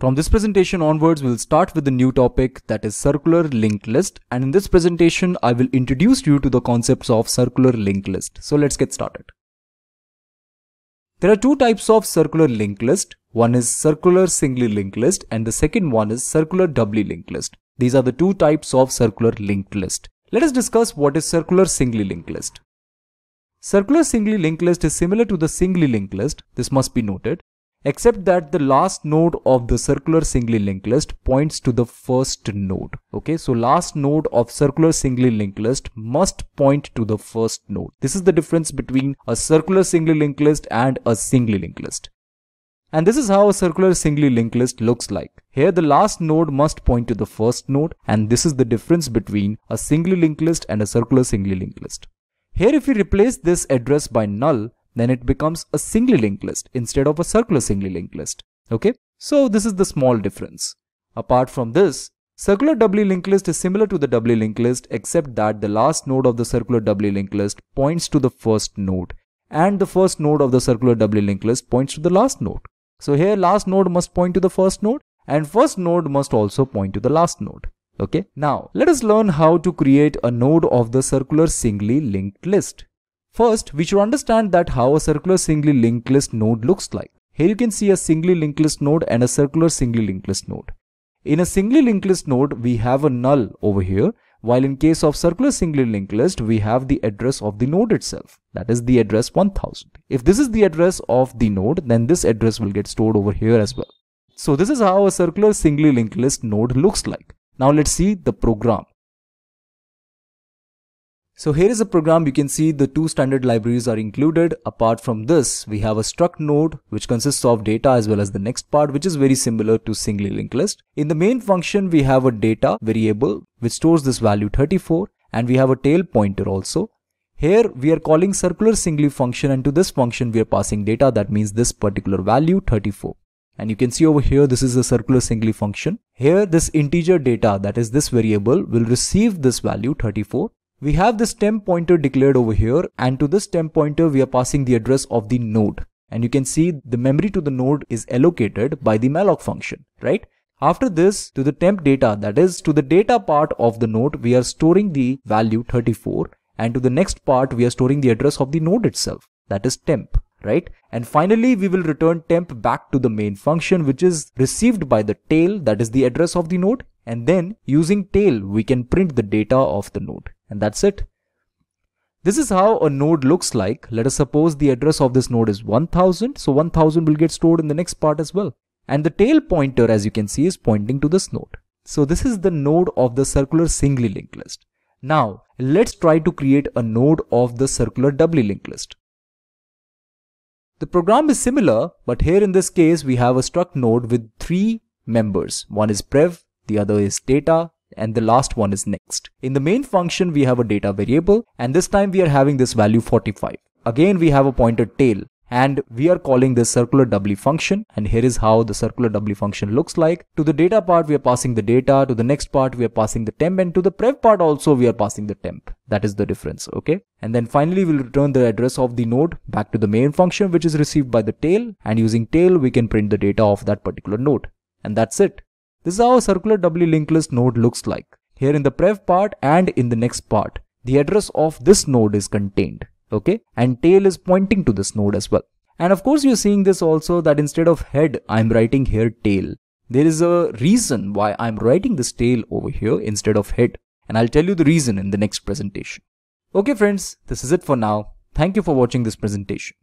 From this presentation onwards, we'll start with the new topic that is circular linked list. And in this presentation, I will introduce you to the concepts of circular linked list. So let's get started. There are two types of circular linked list. One is circular singly linked list and the second one is circular doubly linked list. These are the two types of circular linked list. Let us discuss what is circular singly linked list. Circular singly linked list is similar to the singly linked list. This must be noted except that the last node of the circular singly linked list points to the first node. Okay, so last node of circular singly linked list must point to the first node. This is the difference between a circular singly linked list and a singly linked list. And this is how a circular singly linked list looks like. Here the last node must point to the first node and this is the difference between a singly linked list and a circular singly linked list. Here if we replace this address by null, then it becomes a singly linked list instead of a circular singly linked list. Okay, so this is the small difference. Apart from this, circular doubly linked list is similar to the doubly linked list except that the last node of the circular doubly linked list points to the first node and the first node of the circular doubly linked list points to the last node. So here last node must point to the first node and first node must also point to the last node. Okay, now let us learn how to create a node of the circular singly linked list. First, we should understand that how a circular singly linked list node looks like. Here you can see a singly linked list node and a circular singly linked list node. In a singly linked list node, we have a null over here, while in case of circular singly linked list, we have the address of the node itself, that is the address 1000. If this is the address of the node, then this address will get stored over here as well. So this is how a circular singly linked list node looks like. Now let's see the program. So here is a program you can see the two standard libraries are included. Apart from this, we have a struct node which consists of data as well as the next part which is very similar to singly linked list. In the main function we have a data variable which stores this value 34 and we have a tail pointer also. Here we are calling circular singly function and to this function we are passing data that means this particular value 34. And you can see over here this is a circular singly function. Here this integer data that is this variable will receive this value 34 we have this temp pointer declared over here and to this temp pointer we are passing the address of the node. And you can see the memory to the node is allocated by the malloc function, right? After this, to the temp data, that is to the data part of the node, we are storing the value 34 and to the next part, we are storing the address of the node itself, that is temp, right? And finally, we will return temp back to the main function, which is received by the tail, that is the address of the node and then using tail, we can print the data of the node. And that's it. This is how a node looks like. Let us suppose the address of this node is 1000. So 1000 will get stored in the next part as well. And the tail pointer, as you can see, is pointing to this node. So this is the node of the circular singly linked list. Now, let's try to create a node of the circular doubly linked list. The program is similar, but here in this case, we have a struct node with three members. One is prev, the other is data, and the last one is next. In the main function, we have a data variable, and this time we are having this value 45. Again, we have a pointer tail, and we are calling this circular doubly function and here is how the circular doubly function looks like to the data part we are passing the data to the next part we are passing the temp and to the prev part also we are passing the temp that is the difference okay and then finally we'll return the address of the node back to the main function which is received by the tail and using tail we can print the data of that particular node and that's it this is how a circular doubly linked list node looks like. Here in the prev part and in the next part, the address of this node is contained. Okay, and tail is pointing to this node as well. And of course, you're seeing this also that instead of head, I'm writing here tail. There is a reason why I'm writing this tail over here instead of head. And I'll tell you the reason in the next presentation. Okay friends, this is it for now. Thank you for watching this presentation.